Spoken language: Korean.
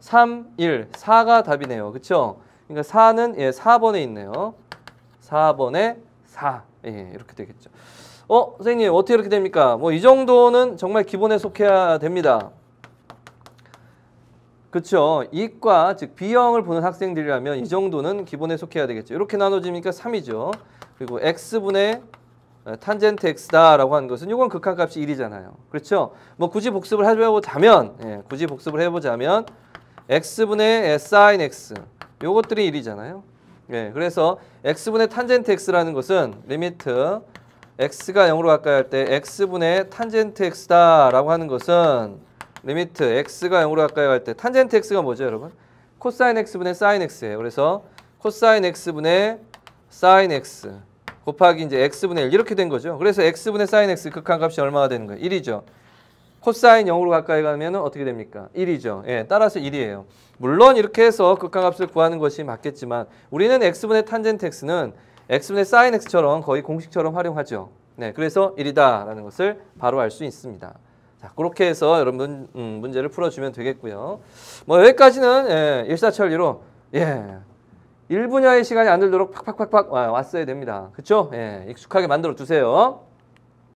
3, 1, 4가 답이네요. 그쵸 그러니까 4는 예, 4번에 있네요. 4번에 4. 예, 이렇게 되겠죠. 어, 선생님 어떻게 이렇게 됩니까? 뭐 이 정도는 정말 기본에 속해야 됩니다. 그쵸죠 이과 즉 B형을 보는 학생들이라면 이 정도는 기본에 속해야 되겠죠. 이렇게 나눠지니까 3이죠. 그리고 x분의 어, 탄젠트 x다라고 하는 것은 이건 극한값이 1이잖아요. 그렇죠? 뭐 굳이 복습을 해보자면 예, 굳이 복습을 해보자면 x분의 sin x 요것들이 1이잖아요. 예, 그래서 x분의 탄젠트 x라는 것은 리미트 x가 0으로 가까이 할 때 x분의 탄젠트 x다 라고 하는 것은 리미트 x가 0으로 가까이 갈때 탄젠트 x가 뭐죠 여러분? 코사인 x분의 사인 x예요. 그래서 코사인 x분의 사인 x 곱하기 이제 x분의 1 이렇게 된 거죠. 그래서 x분의 사인 x 극한값이 얼마가 되는 거예요? 1이죠. 코사인 0으로 가까이 가면 어떻게 됩니까? 1이죠. 예, 따라서 1이에요. 물론 이렇게 해서 극값을 한 구하는 것이 맞겠지만 우리는 x분의 탄젠트 x는 x분의 사인 x처럼 거의 공식처럼 활용하죠. 네, 그래서 1이다라는 것을 바로 알 수 있습니다. 자, 그렇게 해서 여러분 음, 문제를 풀어주면 되겠고요. 뭐 여기까지는 예, 일사천리로 예, 1분야의 시간이 안 들도록 팍팍팍팍 왔어야 됩니다. 그렇죠? 예, 익숙하게 만들어 두세요.